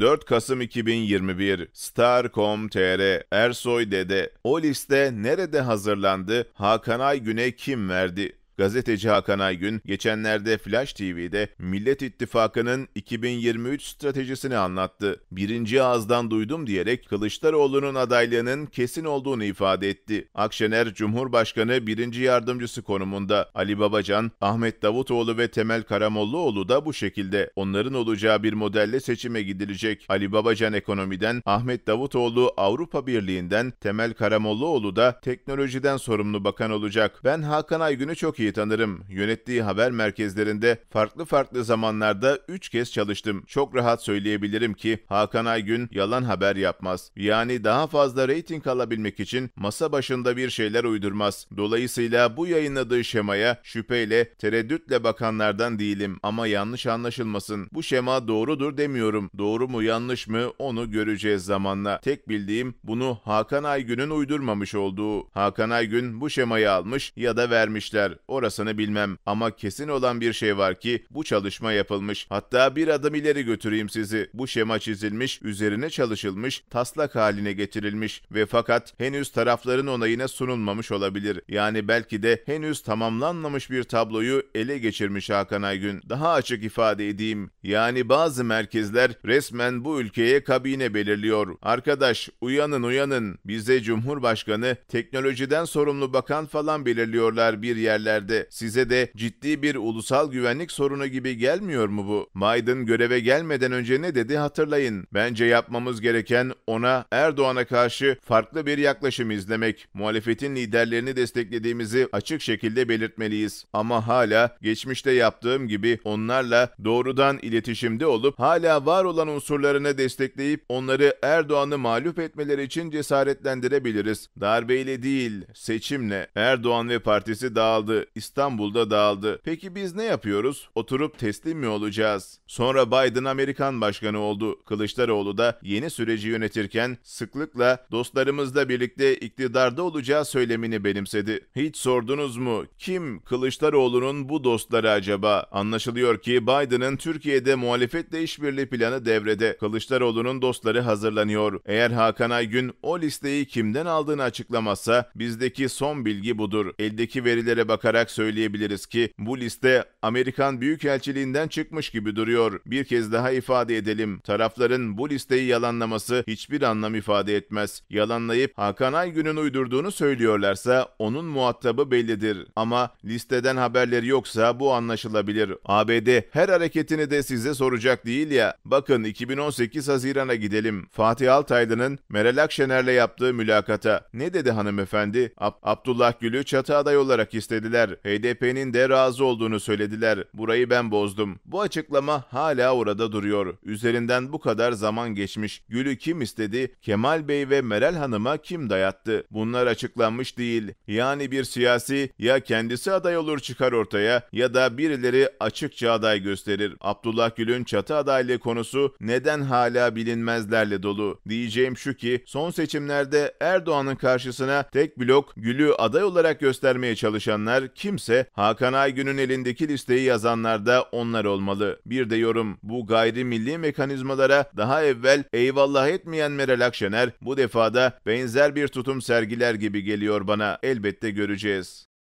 4 Kasım 2021 Star.com.tr Ersoy Dede O liste nerede hazırlandı? Hakanay Güne kim verdi? Gazeteci Hakan Aygün geçenlerde Flash TV'de Millet İttifakı'nın 2023 stratejisini anlattı. Birinci ağızdan duydum diyerek Kılıçdaroğlu'nun adaylığının kesin olduğunu ifade etti. Akşener Cumhurbaşkanı birinci yardımcısı konumunda Ali Babacan, Ahmet Davutoğlu ve Temel Karamollaoğlu da bu şekilde. Onların olacağı bir modelle seçime gidilecek. Ali Babacan ekonomiden, Ahmet Davutoğlu Avrupa Birliği'nden, Temel Karamollaoğlu da teknolojiden sorumlu bakan olacak. Ben Hakan Aygün'ü çok iyi iyi tanırım. Yönettiği haber merkezlerinde farklı farklı zamanlarda 3 kez çalıştım. Çok rahat söyleyebilirim ki Hakan Aygün yalan haber yapmaz. Yani daha fazla reyting alabilmek için masa başında bir şeyler uydurmaz. Dolayısıyla bu yayınladığı şemaya şüpheyle, tereddütle bakanlardan değilim. Ama yanlış anlaşılmasın. Bu şema doğrudur demiyorum. Doğru mu yanlış mı onu göreceğiz zamanla. Tek bildiğim bunu Hakan Aygün'ün uydurmamış olduğu. Hakan Aygün bu şemayı almış ya da vermişler orasını bilmem ama kesin olan bir şey var ki bu çalışma yapılmış. Hatta bir adım ileri götüreyim sizi. Bu şema çizilmiş, üzerine çalışılmış, taslak haline getirilmiş ve fakat henüz tarafların onayına sunulmamış olabilir. Yani belki de henüz tamamlanmamış bir tabloyu ele geçirmiş Hakan Aygün. Daha açık ifade edeyim. Yani bazı merkezler resmen bu ülkeye kabine belirliyor. Arkadaş uyanın uyanın. Bize Cumhurbaşkanı teknolojiden sorumlu bakan falan belirliyorlar bir yerlerde ülkelerde. Size de ciddi bir ulusal güvenlik sorunu gibi gelmiyor mu bu? Biden göreve gelmeden önce ne dedi hatırlayın. Bence yapmamız gereken ona Erdoğan'a karşı farklı bir yaklaşım izlemek. Muhalefetin liderlerini desteklediğimizi açık şekilde belirtmeliyiz. Ama hala geçmişte yaptığım gibi onlarla doğrudan iletişimde olup hala var olan unsurlarını destekleyip onları Erdoğan'ı mağlup etmeleri için cesaretlendirebiliriz. Darbeyle değil, seçimle. Erdoğan ve partisi dağıldı. İstanbul'da dağıldı. Peki biz ne yapıyoruz? Oturup teslim mi olacağız? Sonra Biden Amerikan başkanı oldu. Kılıçdaroğlu da yeni süreci yönetirken sıklıkla dostlarımızla birlikte iktidarda olacağı söylemini benimsedi. Hiç sordunuz mu? Kim Kılıçdaroğlu'nun bu dostları acaba? Anlaşılıyor ki Biden'ın Türkiye'de muhalefetle işbirliği planı devrede. Kılıçdaroğlu'nun dostları hazırlanıyor. Eğer Hakan Aygün o listeyi kimden aldığını açıklamazsa bizdeki son bilgi budur. Eldeki verilere bakarak olarak söyleyebiliriz ki bu liste Amerikan Büyükelçiliğinden çıkmış gibi duruyor. Bir kez daha ifade edelim. Tarafların bu listeyi yalanlaması hiçbir anlam ifade etmez. Yalanlayıp Hakan Aygün'ün uydurduğunu söylüyorlarsa onun muhatabı bellidir. Ama listeden haberleri yoksa bu anlaşılabilir. ABD her hareketini de size soracak değil ya. Bakın 2018 Haziran'a gidelim. Fatih Altaylı'nın Meral Akşener'le yaptığı mülakata ne dedi hanımefendi? Ab Abdullah Gül'ü çatı aday olarak istediler. HDP'nin de razı olduğunu söylediler. Burayı ben bozdum. Bu açıklama hala orada duruyor. Üzerinden bu kadar zaman geçmiş. Gül'ü kim istedi? Kemal Bey ve Meral Hanım'a kim dayattı? Bunlar açıklanmış değil. Yani bir siyasi ya kendisi aday olur çıkar ortaya ya da birileri açıkça aday gösterir. Abdullah Gül'ün çatı adaylığı konusu neden hala bilinmezlerle dolu? Diyeceğim şu ki son seçimlerde Erdoğan'ın karşısına tek blok Gül'ü aday olarak göstermeye çalışanlar kimse Hakan Aygün'ün elindeki listeyi yazanlar da onlar olmalı. Bir de yorum bu gayrimilli mekanizmalara daha evvel eyvallah etmeyen Meral Akşener bu defada benzer bir tutum sergiler gibi geliyor bana. Elbette göreceğiz.